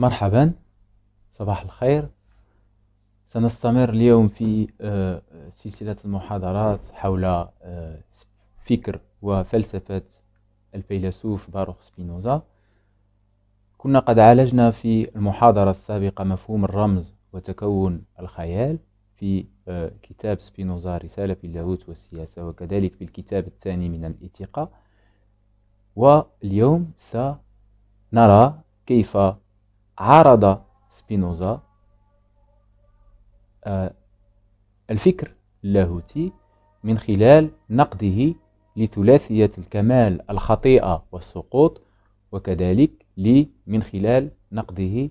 مرحبا صباح الخير سنستمر اليوم في آه، سلسلة المحاضرات حول آه، فكر وفلسفة الفيلسوف باروخ سبينوزا كنا قد عالجنا في المحاضرة السابقة مفهوم الرمز وتكون الخيال في آه، كتاب سبينوزا رسالة في اللاهوت والسياسة وكذلك في الكتاب الثاني من الإتقاء واليوم سنرى كيف عارض سبينوزا آه، الفكر اللاهوتي من خلال نقده لثلاثية الكمال الخطيئة والسقوط وكذلك لي من خلال نقده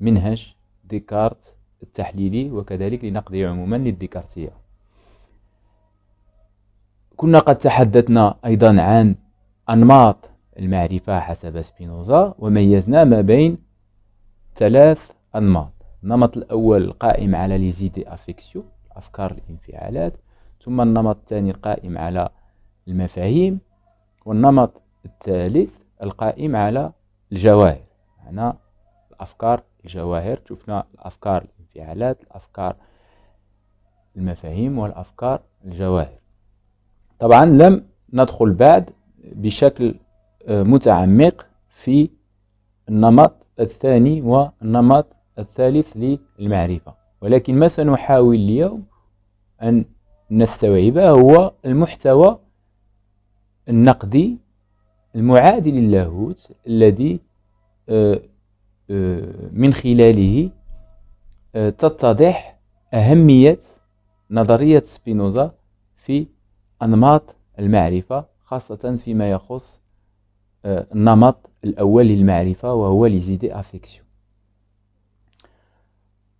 لمنهج ديكارت التحليلي وكذلك لنقده عموما للديكارتية كنا قد تحدثنا أيضا عن أنماط المعرفة حسب سبينوزا وميزنا ما بين ثلاث أنماط النمط الأول القائم على ليزيدي أفكسيو أفكار الانفعالات ثم النمط الثاني القائم على المفاهيم والنمط الثالث القائم على الجواهر هنا الأفكار الجواهر شفنا الأفكار الانفعالات الأفكار المفاهيم والأفكار الجواهر طبعا لم ندخل بعد بشكل متعمق في النمط الثاني والنمط الثالث للمعرفة ولكن ما سنحاول اليوم أن نستوعبه هو المحتوى النقدي المعادي للاهوت الذي آه، آه، من خلاله آه، تتضح أهمية نظرية سبينوزا في أنماط المعرفة خاصة فيما يخص آه، النمط الأول للمعرفة وهو ليزيدي أفيكسيو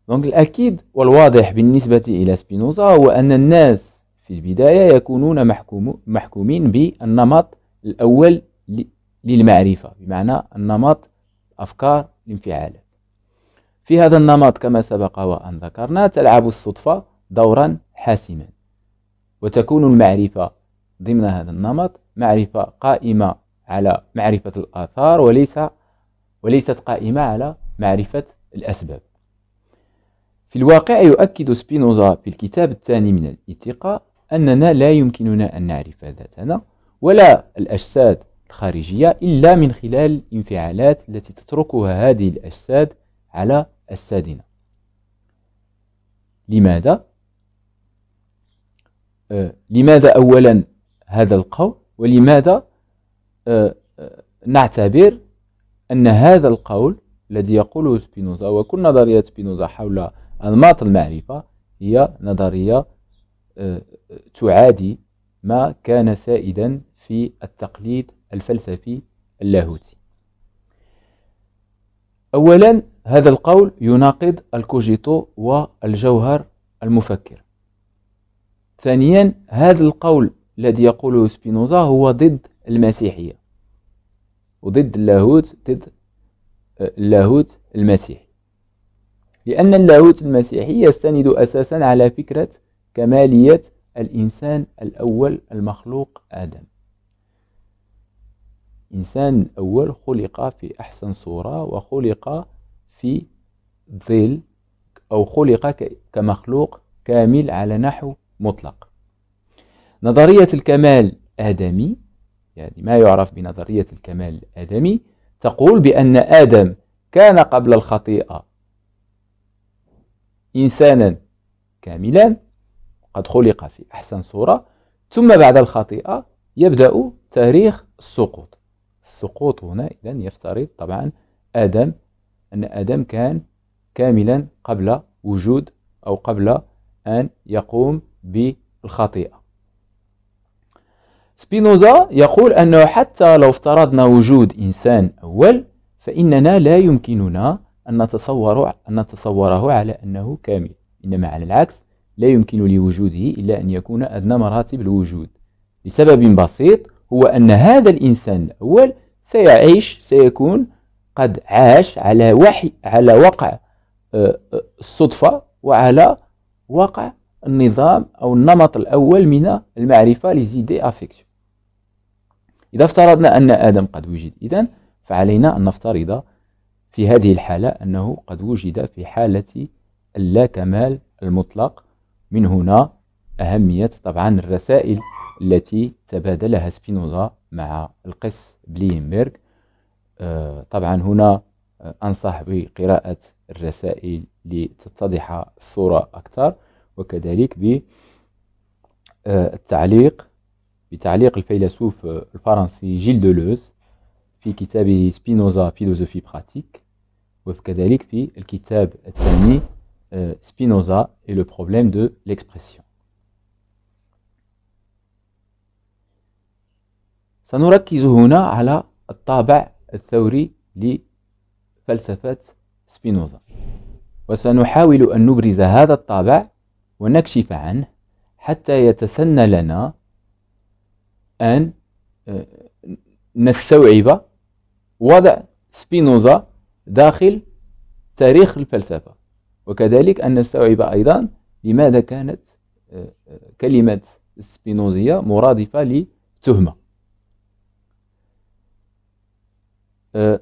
دونك الأكيد والواضح بالنسبة إلى سبينوزا هو أن الناس في البداية يكونون محكوم محكومين بالنمط الأول للمعرفة بمعنى النمط أفكار الانفعالات في هذا النمط كما سبق وأن ذكرنا تلعب الصدفة دورا حاسما وتكون المعرفة ضمن هذا النمط معرفة قائمة على معرفة الآثار وليس وليست قائمة على معرفة الأسباب في الواقع يؤكد سبينوزا في الكتاب الثاني من الاتقاء أننا لا يمكننا أن نعرف ذاتنا ولا الأجساد الخارجية إلا من خلال الانفعالات التي تتركها هذه الأجساد على أجسادنا لماذا؟ آه لماذا أولا هذا القول ولماذا أه، أه، نعتبر أن هذا القول الذي يقوله سبينوزا وكل نظرية سبينوزا حول أنماط المعرفة هي نظرية أه، تعادي ما كان سائدا في التقليد الفلسفي اللاهوتي أولا هذا القول يناقض الكوجيتو والجوهر المفكر ثانيا هذا القول الذي يقوله سبينوزا هو ضد المسيحية وضد اللاهوت ضد آه، اللاهوت المسيحي لأن اللاهوت المسيحي يستند أساسا على فكرة كمالية الإنسان الأول المخلوق آدم إنسان الأول خلق في أحسن صورة وخلق في ظل أو خلق كمخلوق كامل على نحو مطلق نظرية الكمال آدمي يعني ما يعرف بنظرية الكمال الآدمي تقول بأن آدم كان قبل الخطيئة إنسانا كاملا قد خلق في أحسن صورة ثم بعد الخطيئة يبدأ تاريخ السقوط السقوط هنا إذا يفترض طبعا آدم أن آدم كان كاملا قبل وجود أو قبل أن يقوم بالخطيئة سبينوزا يقول أنه حتى لو افترضنا وجود إنسان أول فإننا لا يمكننا أن نتصور أن نتصوره على أنه كامل إنما على العكس لا يمكن لوجوده إلا أن يكون أدنى مراتب الوجود لسبب بسيط هو أن هذا الإنسان الأول سيعيش سيكون قد عاش على وحي على وقع آه، آه، الصدفة وعلى وقع النظام أو النمط الأول من المعرفة لزيدي أفكتيو إذا افترضنا أن آدم قد وجد إذا فعلينا أن نفترض في هذه الحالة أنه قد وجد في حالة اللا كمال المطلق من هنا أهمية طبعا الرسائل التي تبادلها سبينوزا مع القس بليمبرغ آه، طبعا هنا آه، أنصح بقراءة الرسائل لتتضح الصورة أكثر وكذلك بالتعليق آه، بتعليق الفيلسوف آه، الفرنسي جيل دولوز في كتابه سبينوزا فيلوزوفي براتيك وكذلك في الكتاب الثاني آه، سبينوزا et le problème de l'expression سنركز هنا على الطابع الثوري لفلسفة سبينوزا وسنحاول أن نبرز هذا الطابع ونكشف عنه حتى يتسنى لنا أن آه، نستوعب وضع سبينوزا داخل تاريخ الفلسفة وكذلك أن نستوعب أيضا لماذا كانت آه، آه، كلمة سبينوزية مرادفة لتهمة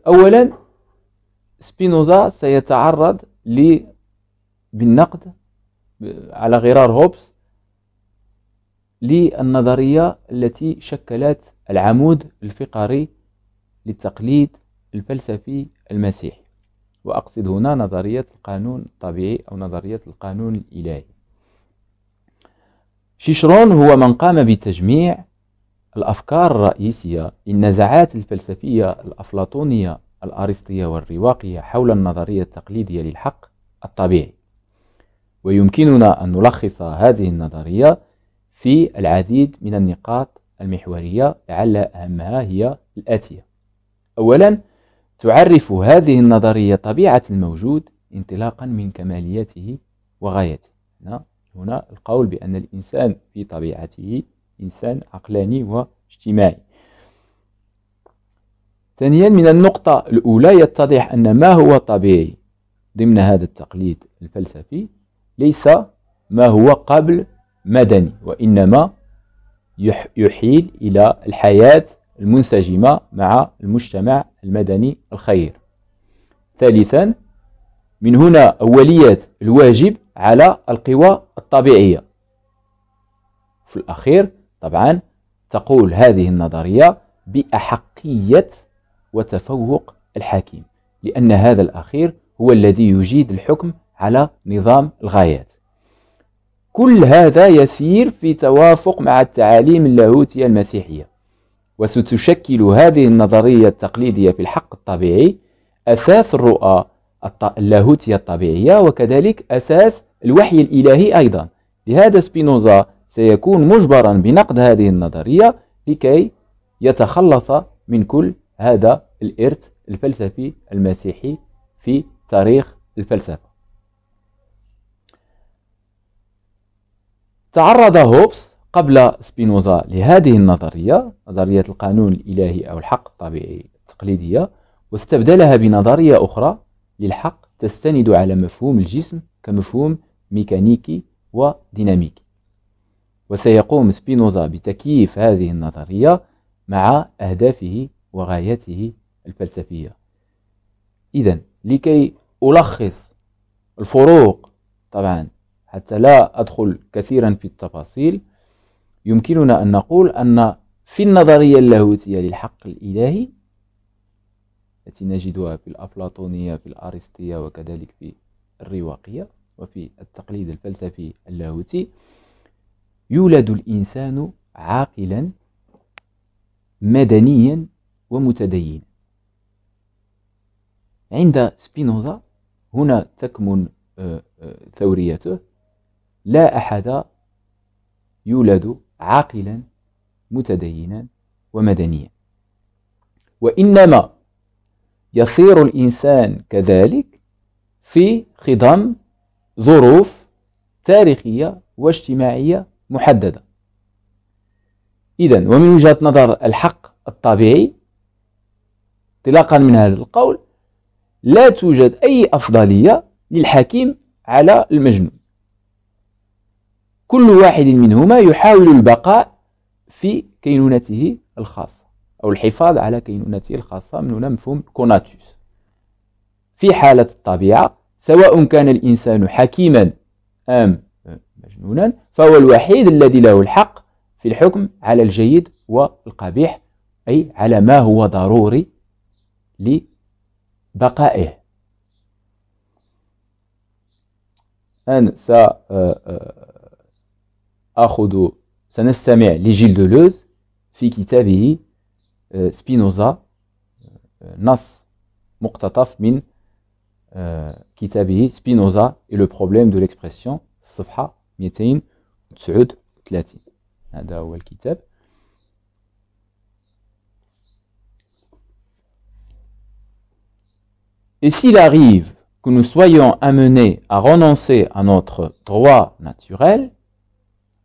أولا سبينوزا سيتعرض بالنقد على غرار هوبس للنظرية التي شكلت العمود الفقري للتقليد الفلسفي المسيحي وأقصد هنا نظرية القانون الطبيعي أو نظرية القانون الإلهي شيشرون هو من قام بتجميع الأفكار الرئيسية النزعات الفلسفية الأفلاطونية الأرسطية والرواقية حول النظرية التقليدية للحق الطبيعي ويمكننا أن نلخص هذه النظرية في العديد من النقاط المحورية لعل أهمها هي الآتية أولا تعرف هذه النظرية طبيعة الموجود انطلاقا من كماليته وغايته هنا, هنا القول بأن الإنسان في طبيعته إنسان عقلاني واجتماعي ثانيا من النقطة الأولى يتضح أن ما هو طبيعي ضمن هذا التقليد الفلسفي ليس ما هو قبل مدني وإنما يحيل إلى الحياة المنسجمة مع المجتمع المدني الخير ثالثا من هنا أولية الواجب على القوى الطبيعية في الأخير طبعا تقول هذه النظرية بأحقية وتفوق الحاكم لأن هذا الأخير هو الذي يجيد الحكم على نظام الغايات كل هذا يسير في توافق مع التعاليم اللاهوتية المسيحية وستشكل هذه النظرية التقليدية في الحق الطبيعي أساس الرؤى اللاهوتية الطبيعية وكذلك أساس الوحي الإلهي أيضا لهذا سبينوزا سيكون مجبرا بنقد هذه النظرية لكي يتخلص من كل هذا الإرث الفلسفي المسيحي في تاريخ الفلسفة تعرض هوبس قبل سبينوزا لهذه النظرية نظرية القانون الإلهي أو الحق الطبيعي التقليدية واستبدلها بنظرية أخرى للحق تستند على مفهوم الجسم كمفهوم ميكانيكي وديناميكي وسيقوم سبينوزا بتكييف هذه النظرية مع أهدافه وغايته الفلسفية إذا لكي ألخص الفروق طبعا حتى لا أدخل كثيرا في التفاصيل يمكننا أن نقول أن في النظرية اللاهوتية للحق الإلهي التي نجدها في الأفلاطونية في الأرسطية وكذلك في الرواقية وفي التقليد الفلسفي اللاهوتي يولد الإنسان عاقلا مدنيا ومتدينا عند سبينوزا هنا تكمن آه، آه، ثوريته لا أحد يولد عاقلا متدينا ومدنيا وإنما يصير الإنسان كذلك في خضم ظروف تاريخية واجتماعية محددة إذا ومن وجهة نظر الحق الطبيعي انطلاقا من هذا القول لا توجد أي أفضلية للحكيم على المجنون كل واحد منهما يحاول البقاء في كينونته الخاصة أو الحفاظ على كينونته الخاصة من هنا مفهوم كوناتوس في حالة الطبيعة سواء كان الإنسان حكيما أم مجنونا فهو الوحيد الذي له الحق في الحكم على الجيد والقبيح أي على ما هو ضروري لبقائه أن س أخذ سنستمع لجيل دولوز في كتابه سبينوزا نص مقتطف من كتابه سبينوزا et le problème de l'expression 239 هذا هو Et s'il arrive que nous soyons amenés à renoncer à notre droit naturel,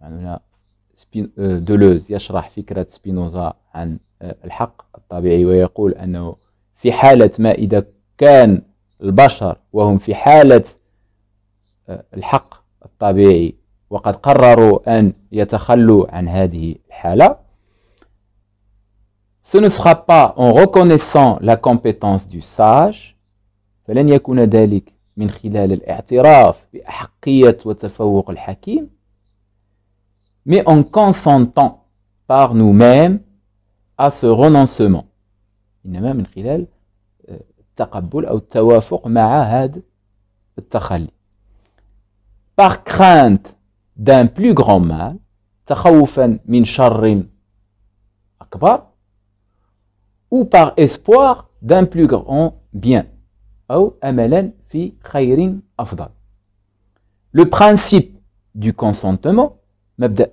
يعني هنا آه، دولوز يشرح فكرة سبينوزا عن آه، الحق الطبيعي ويقول أنه في حالة ما إذا كان البشر وهم في حالة آه، الحق الطبيعي وقد قرروا أن يتخلوا عن هذه الحالة Ce ne sera pas en reconnaissant la compétence du sage فلن يكون ذلك من خلال الاعتراف بأحقية وتفوق الحكيم mais en consentant par nous-mêmes à ce renoncement. Euh, par crainte d'un plus grand mal, ou par espoir d'un plus grand bien, Le principe du consentement مبدا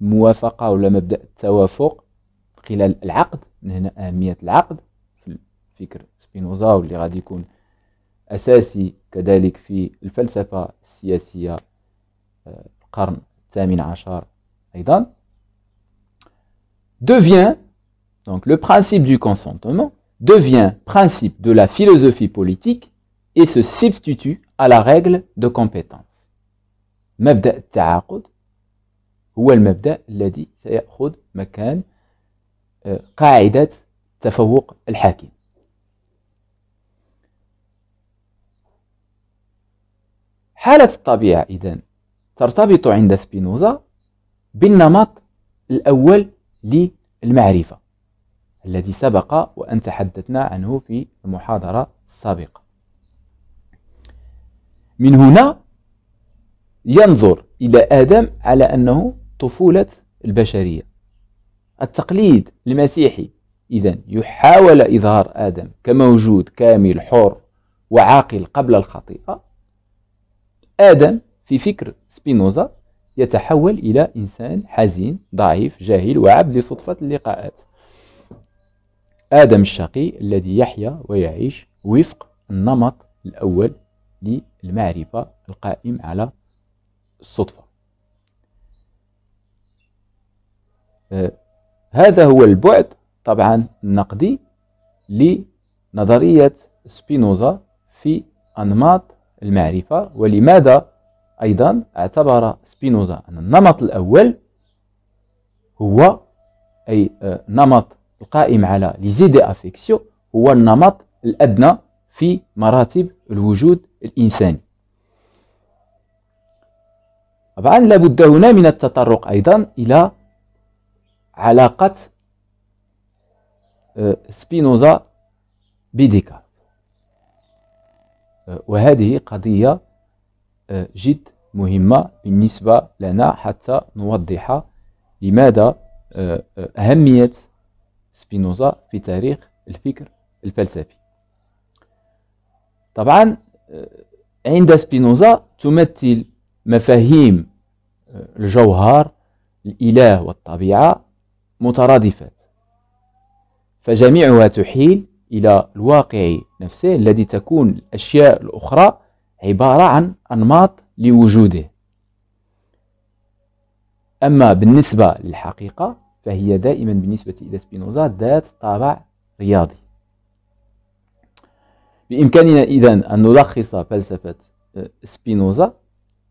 موافقه ولا مبدا التوافق خلال العقد من هنا اهميه العقد في فكر سبينوزا واللي غادي يكون اساسي كذلك في الفلسفه السياسيه القرن الثامن ايضا devient donc le principe du consentement devient principe de la philosophie politique et se substitue à la règle de compétence. مبدا التعاقد هو المبدأ الذي سيأخذ مكان آه، قاعدة تفوق الحاكم حالة الطبيعة إذن ترتبط عند سبينوزا بالنمط الأول للمعرفة الذي سبق وأن تحدثنا عنه في المحاضرة السابقة من هنا ينظر إلى آدم على أنه طفولة البشرية التقليد المسيحي إذا يحاول إظهار آدم كموجود كامل حر وعاقل قبل الخطيئة آدم في فكر سبينوزا يتحول إلى إنسان حزين ضعيف جاهل وعبد لصدفة اللقاءات آدم الشقي الذي يحيا ويعيش وفق النمط الأول للمعرفة القائم على الصدفة هذا هو البعد طبعا النقدي لنظرية سبينوزا في أنماط المعرفة ولماذا أيضا اعتبر سبينوزا أن النمط الأول هو أي آه، نمط القائم على ليزيدي أفيكسيو هو النمط الأدنى في مراتب الوجود الإنساني طبعا لابد هنا من التطرق أيضا إلى علاقة آه، سبينوزا بديكارت آه، وهذه قضية آه، جد مهمة بالنسبة لنا حتى نوضح لماذا أهمية سبينوزا في تاريخ الفكر الفلسفي طبعا عند سبينوزا تمثل مفاهيم الجوهر الإله والطبيعة مترادفات فجميعها تحيل إلى الواقع نفسه الذي تكون الأشياء الأخرى عبارة عن أنماط لوجوده أما بالنسبة للحقيقة فهي دائما بالنسبة إلى سبينوزا ذات طابع رياضي بإمكاننا إذن أن نلخص فلسفة آه، سبينوزا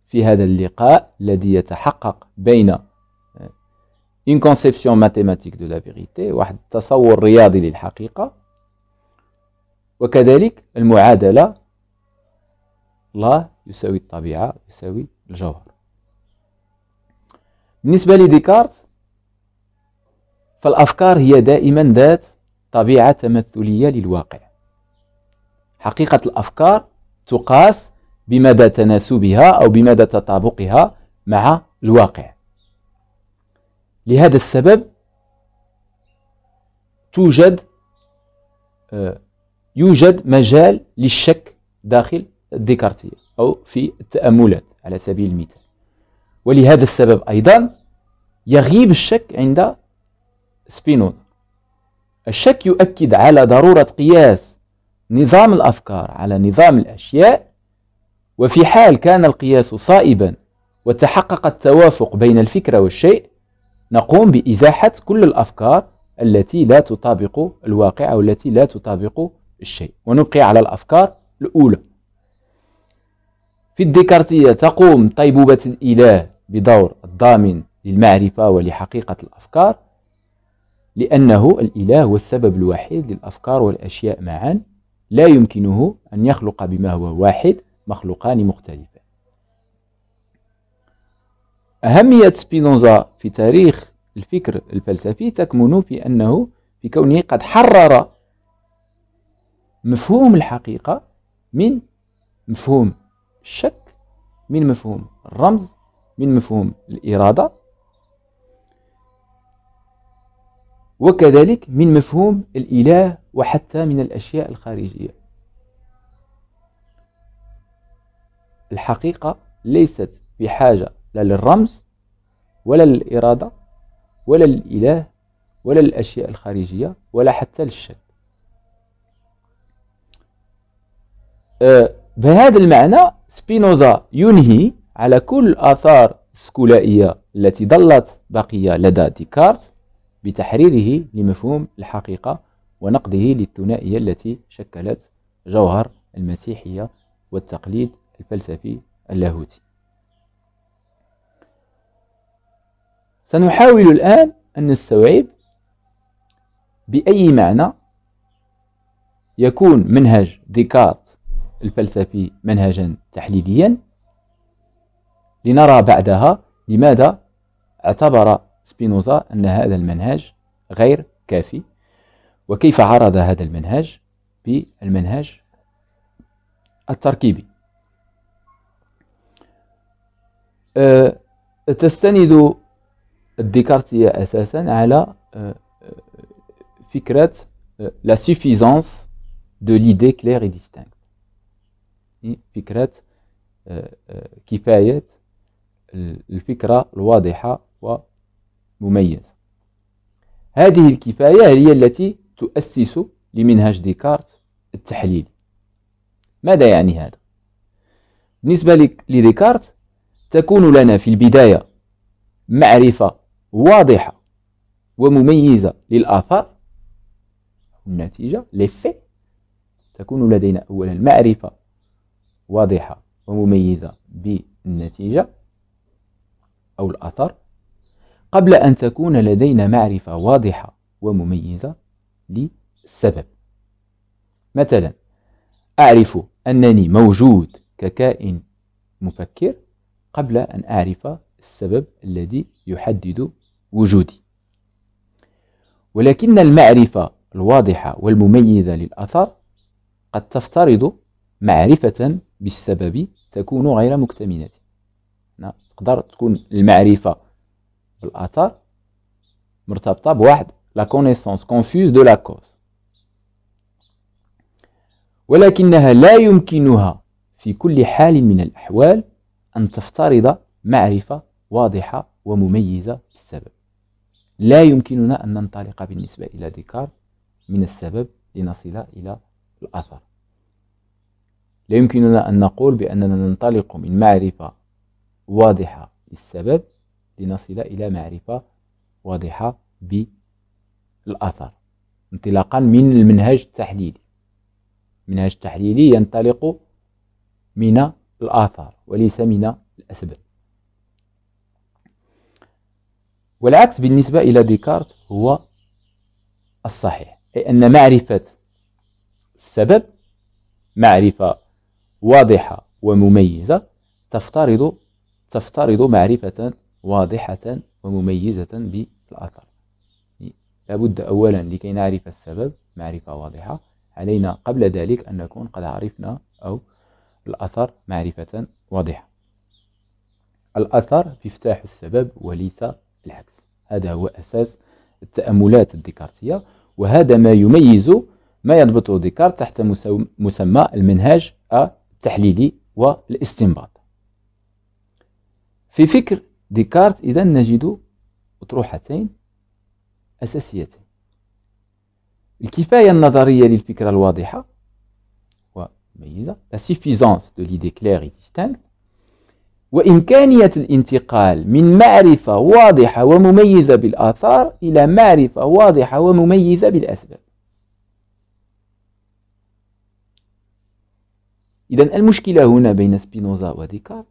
في هذا اللقاء الذي يتحقق بين une conception mathématique de la vérité واحد التصور رياضي للحقيقة وكذلك المعادلة الله يساوي الطبيعة يساوي الجوهر بالنسبة لديكارت فالأفكار هي دائما ذات طبيعة تمثلية للواقع حقيقة الأفكار تقاس بمدى تناسبها أو بمدى تطابقها مع الواقع لهذا السبب توجد آه، يوجد مجال للشك داخل ديكارتية أو في التأملات على سبيل المثال ولهذا السبب أيضا يغيب الشك عند سبينوزا الشك يؤكد على ضرورة قياس نظام الأفكار على نظام الأشياء وفي حال كان القياس صائبا وتحقق التوافق بين الفكرة والشيء نقوم بإزاحة كل الأفكار التي لا تطابق الواقع أو التي لا تطابق الشيء ونبقي على الأفكار الأولى في الديكارتية تقوم طيبوبة الإله بدور الضامن للمعرفة ولحقيقة الأفكار لأنه الإله هو السبب الوحيد للأفكار والأشياء معا لا يمكنه أن يخلق بما هو واحد مخلوقان مختلف أهمية سبينوزا في تاريخ الفكر الفلسفي تكمن في أنه في كونه قد حرر مفهوم الحقيقة من مفهوم الشك من مفهوم الرمز من مفهوم الإرادة وكذلك من مفهوم الإله وحتى من الأشياء الخارجية الحقيقة ليست بحاجة لا للرمز ولا للإرادة ولا للإله ولا للأشياء الخارجية ولا حتى للشك أه، بهذا المعنى سبينوزا ينهي على كل الآثار السكولائية التي ظلت باقية لدى ديكارت بتحريره لمفهوم الحقيقة ونقده للثنائية التي شكلت جوهر المسيحية والتقليد الفلسفي اللاهوتي سنحاول الآن أن نستوعب بأي معنى يكون منهج ديكارت الفلسفي منهجا تحليليا لنرى بعدها لماذا اعتبر سبينوزا أن هذا المنهج غير كافي وكيف عرض هذا المنهج بالمنهج التركيبي أه تستند الديكارتية أساسا على آه، آه، فكرة لا سوفيزونس دو ليدي كلير ديستينكت فكرة آه، كفاية الفكرة الواضحة ومميزة هذه الكفاية هي التي تؤسس لمنهج ديكارت التحليلي ماذا يعني هذا؟ بالنسبة لديكارت تكون لنا في البداية معرفة واضحة ومميزة للآثار النتيجة لفي تكون لدينا أولا معرفة واضحة ومميزة بالنتيجة أو الأثر قبل أن تكون لدينا معرفة واضحة ومميزة للسبب مثلا أعرف أنني موجود ككائن مفكر قبل أن أعرف السبب الذي يحدد وجودي ولكن المعرفة الواضحة والمميزة للأثر قد تفترض معرفة بالسبب تكون غير مكتملة تقدر تكون المعرفة بالأثر مرتبطة بواحد لا كونيسونس كونفوز دو لا كوز ولكنها لا يمكنها في كل حال من الأحوال أن تفترض معرفة واضحة ومميزة بالسبب لا يمكننا أن ننطلق بالنسبة إلى ديكارت من السبب لنصل إلى الأثر لا يمكننا أن نقول بأننا ننطلق من معرفة واضحة للسبب لنصل إلى معرفة واضحة بالأثر انطلاقا من المنهج التحليلي المنهج التحليلي ينطلق من الآثار وليس من الأسباب والعكس بالنسبة إلى ديكارت هو الصحيح أي أن معرفة السبب معرفة واضحة ومميزة تفترض تفترض معرفة واضحة ومميزة بالأثر لابد أولا لكي نعرف السبب معرفة واضحة علينا قبل ذلك أن نكون قد عرفنا أو الأثر معرفة واضحة الأثر مفتاح السبب وليس العكس هذا هو أساس التأملات الديكارتية وهذا ما يميز ما يضبطه ديكارت تحت مسمى المنهاج التحليلي والاستنباط في فكر ديكارت إذا نجد أطروحتين أساسيتين الكفاية النظرية للفكرة الواضحة وميزة la suffisance de l'idée claire et distincte وإمكانية الانتقال من معرفة واضحة ومميزة بالآثار إلى معرفة واضحة ومميزة بالأسباب إذا المشكلة هنا بين سبينوزا وديكارت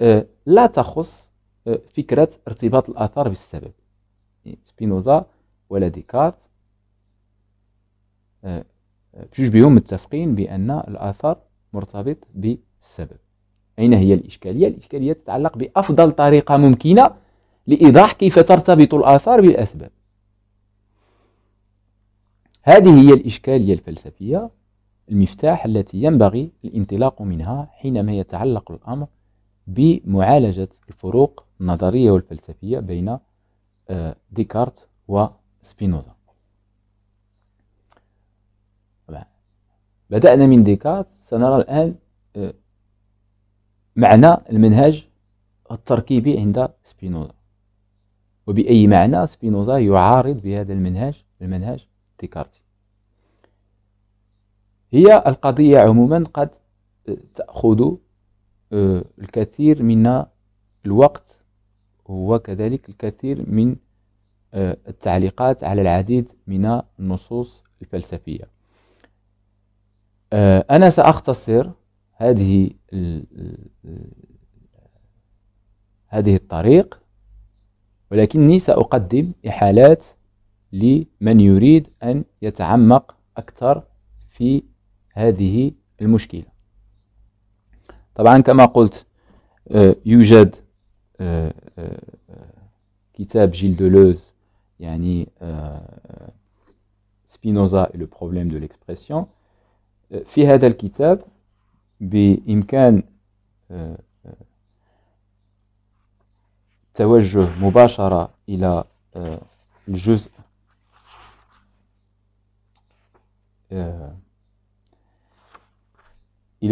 آه، لا تخص آه، فكرة ارتباط الآثار بالسبب سبينوزا ولا ديكارت بجوج آه، بهم متفقين بأن الآثار مرتبط بالسبب أين هي الإشكالية؟ الإشكالية تتعلق بأفضل طريقة ممكنة لإيضاح كيف ترتبط الآثار بالأسباب هذه هي الإشكالية الفلسفية المفتاح التي ينبغي الانطلاق منها حينما يتعلق الأمر بمعالجة الفروق النظرية والفلسفية بين آه، ديكارت وسبينوزا بدأنا من ديكارت سنرى الآن آه، معنى المنهج التركيبي عند سبينوزا وبأي معنى سبينوزا يعارض بهذا المنهج المنهج ديكارتي هي القضية عموما قد تأخذ آه، الكثير من الوقت وكذلك الكثير من آه، التعليقات على العديد من النصوص الفلسفية آه، أنا سأختصر هذه هذه الطريق ولكني سأقدم إحالات لمن يريد أن يتعمق أكثر في هذه المشكلة طبعا كما قلت يوجد آه، آه، كتاب جيل دولوز يعني آه، سبينوزا لو بروبليم دو في هذا الكتاب بإمكان التوجه آه، آه، مباشرة إلى آه، الجزء إلى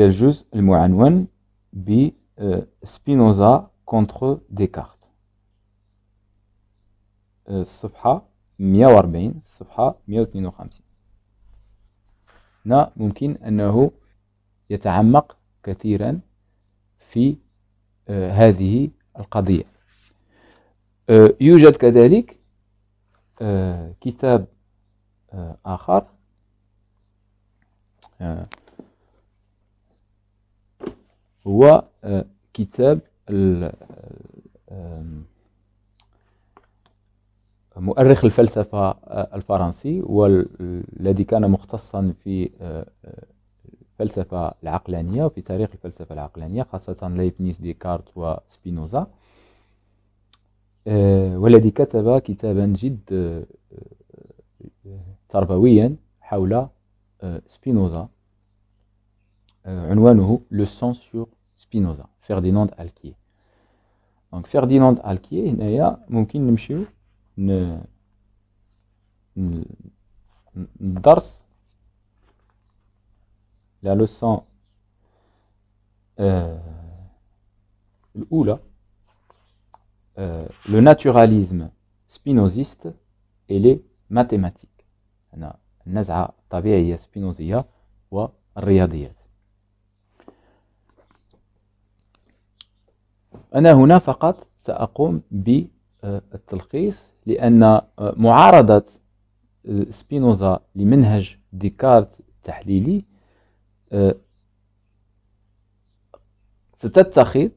الجزء المعنون بسبينوزا كونتر ديكارت الصفحة 140 الصفحة 152 هنا ممكن أنه يتعمق كثيرا في آه، هذه القضية آه، يوجد كذلك آه، كتاب آخر هو كتاب مؤرخ الفلسفة الفرنسي والذي كان مختصا في الفلسفة العقلانية وفي تاريخ الفلسفة العقلانية خاصة ليبنيس ديكارت وسبينوزا آه، والذي كتب كتابا جد آه، آه، تربويا حول سبينوزا عنوانه لو سون سور سبينوزا فرديناند الكيه دونك فرديناند الكيه هنايا ممكن نمشيو ن... ندرس لا لوسون آه الأولى آه لو ناتوراليزم سبينوزيست اي لي النزعة الطبيعية سبينوزية والرياضيات أنا هنا فقط سأقوم بالتلخيص لأن آه، معارضة آه، سبينوزا لمنهج ديكارت التحليلي ستتخذ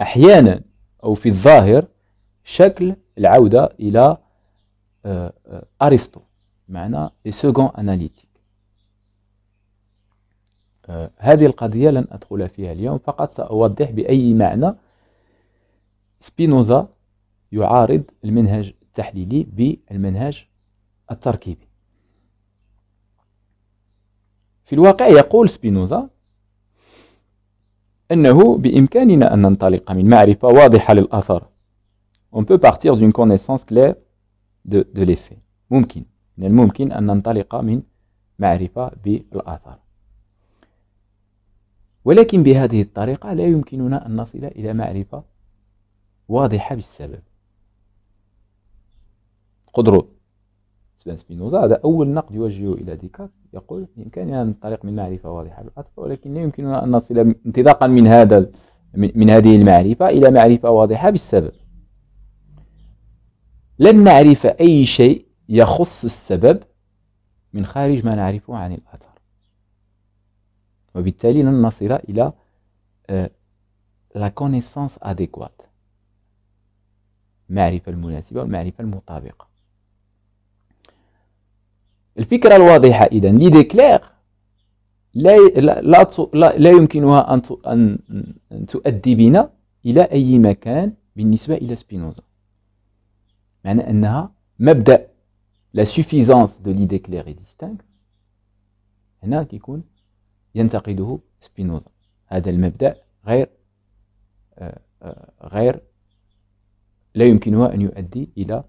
أحيانا أو في الظاهر شكل العودة إلى آه، آه، أرسطو معنى لي أناليتيك هذه القضية لن أدخل فيها اليوم فقط سأوضح بأي معنى سبينوزا يعارض المنهج التحليلي بالمنهج التركيبي في الواقع يقول سبينوزا أنه بإمكاننا أن ننطلق من معرفة واضحة للأثر on peut partir d'une connaissance claire de, de l'effet ممكن من الممكن أن ننطلق من معرفة بالآثار ولكن بهذه الطريقة لا يمكننا أن نصل إلى معرفة واضحة بالسبب قدروا سبان سبينوزا هذا أول نقد يوجهه إلى ديكارت يقول بإمكاننا أن ننطلق من يعني معرفة واضحة بالعطف ولكن لا يمكننا أن نصل انطلاقا من هذا من هذه المعرفة إلى معرفة واضحة بالسبب لن نعرف أي شيء يخص السبب من خارج ما نعرفه عن الأثر وبالتالي لن نصل إلى لا كونيسونس اديكوات المعرفة المناسبة والمعرفة المطابقة الفكرة الواضحة إذا لي كليغ لا لا لا, لا يمكنها أن أن تؤدي بنا إلى أي مكان بالنسبة إلى سبينوزا معنى أنها مبدأ لا سوفيزونس دو ديكلير كليغ ديستينكت هنا كيكون ينتقده سبينوزا هذا المبدأ غير آه، آه، غير لا يمكنها أن يؤدي إلى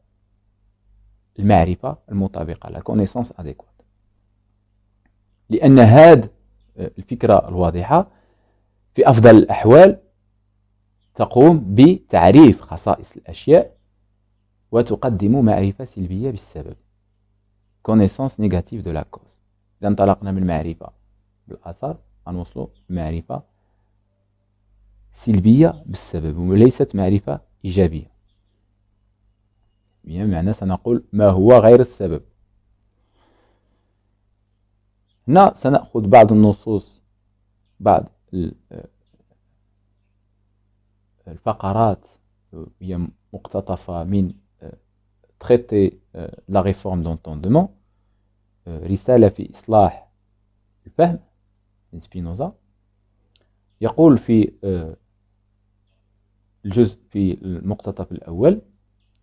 المعرفة المطابقة لا كونيسونس اديكوات لأن هذه آه، الفكرة الواضحة في أفضل الأحوال تقوم بتعريف خصائص الأشياء وتقدم معرفة سلبية بالسبب كونيسونس نيجاتيف دو لا كوز إذا انطلقنا من معرفة بالأثر غنوصلوا معرفة سلبية بالسبب وليست معرفة إيجابية يعني سنقول ما هو غير السبب هنا سنأخذ بعض النصوص بعض آه، الفقرات هي مقتطفة من تخيطي لا غيفورم دونتوندمون رسالة في إصلاح الفهم من سبينوزا يقول في آه، الجزء في المقتطف الأول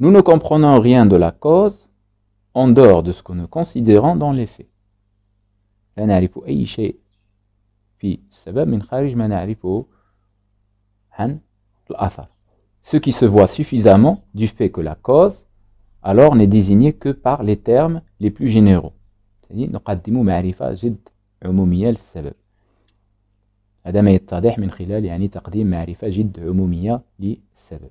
Nous ne comprenons rien de la cause en dehors de ce que nous considérons dans les faits. لا نعرف أي شيء في السبب من خارج ما نعرفه عن الأثر. Ce qui se voit suffisamment du fait que la cause alors n'est désignée que par les termes les plus généraux. cest à يعني نقدم معرفة جد عمومية للسبب. هذا ما يتضح من خلال يعني تقديم معرفة جد عمومية للسبب.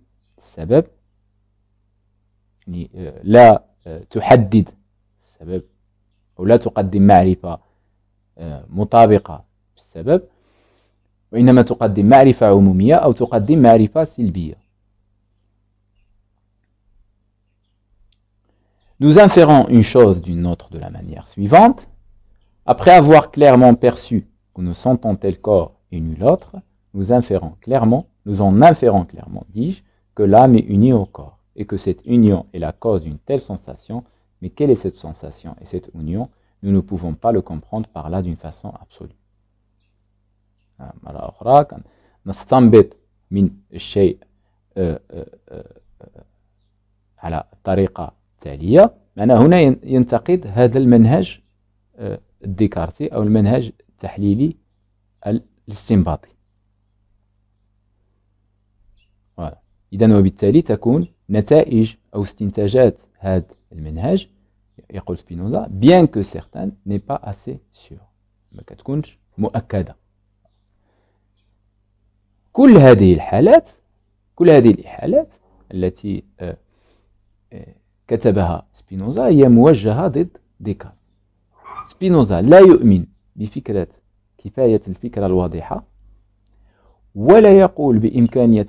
السبب لا تحدد السبب أو لا تقدم تقدم تقدم Nous inférons une chose d'une autre de la manière suivante. Après avoir clairement perçu que nous sentons tel corps et nul autre, nous inférons clairement, nous en inférons clairement, dis-je, que l'âme est unie au corps, et que cette union est la cause d'une telle sensation, mais quelle est cette sensation et cette union Nous ne pouvons pas le comprendre par là d'une façon absolue. مرة أخرى نستنبط من الشيء على الطريقة التالية معناها هنا ينتقد هذا المنهج ديكارتي او المنهج التحليلي الاستنباطي إذا وبالتالي تكون نتائج أو استنتاجات هذا المنهج يقول سبينوزا بيان كو سيغتان ني با اسي سيغ ما كتكونش مؤكدة كل هذه الحالات كل هذه الحالات التي آه، آه، كتبها سبينوزا هي موجهة ضد ديكارت سبينوزا لا يؤمن بفكرة كفاية الفكرة الواضحة ولا يقول بإمكانية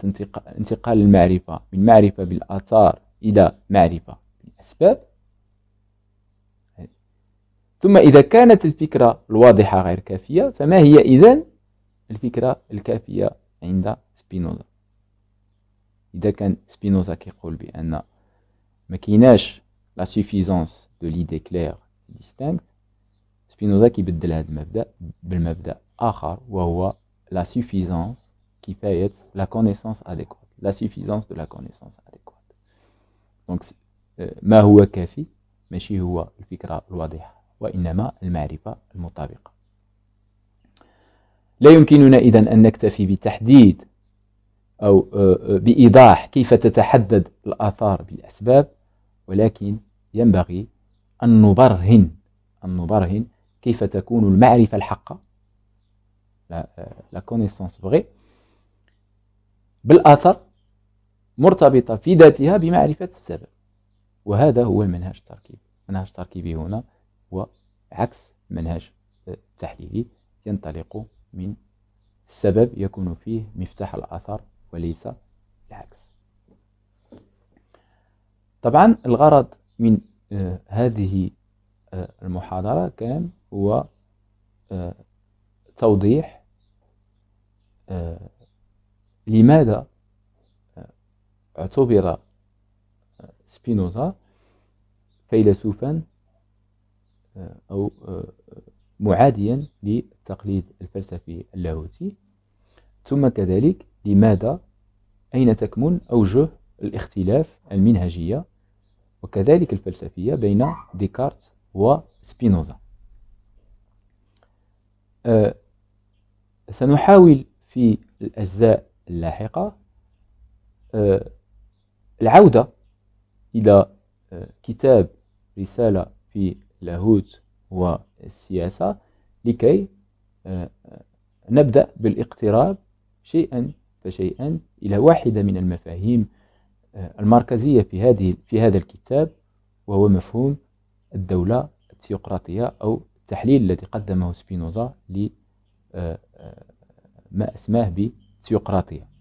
انتقال المعرفة من معرفة بالآثار إلى معرفة بالأسباب ثم إذا كانت الفكرة الواضحة غير كافية فما هي إذن الفكرة الكافية عند سبينوزا إذا كان سبينوزا كيقول بأن ما كيناش لا سوفيزونس دو ليدي كلير ديستانكت سبينوزا كيبدل هذا المبدا بالمبدا آخر وهو لا سوفيزونس qui peut être la connaissance adéquate, la suffisance de la connaissance adéquate. Donc, ما هو كافي ماشي هو الفكرة الواضحة وإنما المعرفة المطابقة لا يمكننا إذا أن نكتفي بتحديد أو آه، آه، بإيضاح كيف تتحدد الآثار بالأسباب ولكن ينبغي أن نبرهن أن نبرهن كيف تكون المعرفة الحقة لا, لا كونيسونس فغي بالأثر مرتبطة في ذاتها بمعرفة السبب وهذا هو المنهج التركيبي المنهج التركيبي هنا هو عكس منهج التحليلي آه، ينطلق من السبب يكون فيه مفتاح الأثر وليس العكس طبعا الغرض من آه، هذه آه، المحاضرة كان هو توضيح لماذا اعتبر سبينوزا فيلسوفا أو معاديا للتقليد الفلسفي اللاهوتي ثم كذلك لماذا أين تكمن أوجه الاختلاف المنهجية وكذلك الفلسفية بين ديكارت وسبينوزا أه، سنحاول في الأجزاء اللاحقة آه، العودة إلى آه، كتاب رسالة في اللاهوت والسياسة لكي آه، نبدأ بالاقتراب شيئا فشيئا إلى واحدة من المفاهيم المركزية في هذه في هذا الكتاب وهو مفهوم الدولة الثيوقراطية أو التحليل الذي قدمه سبينوزا لما أسماه سيقراطية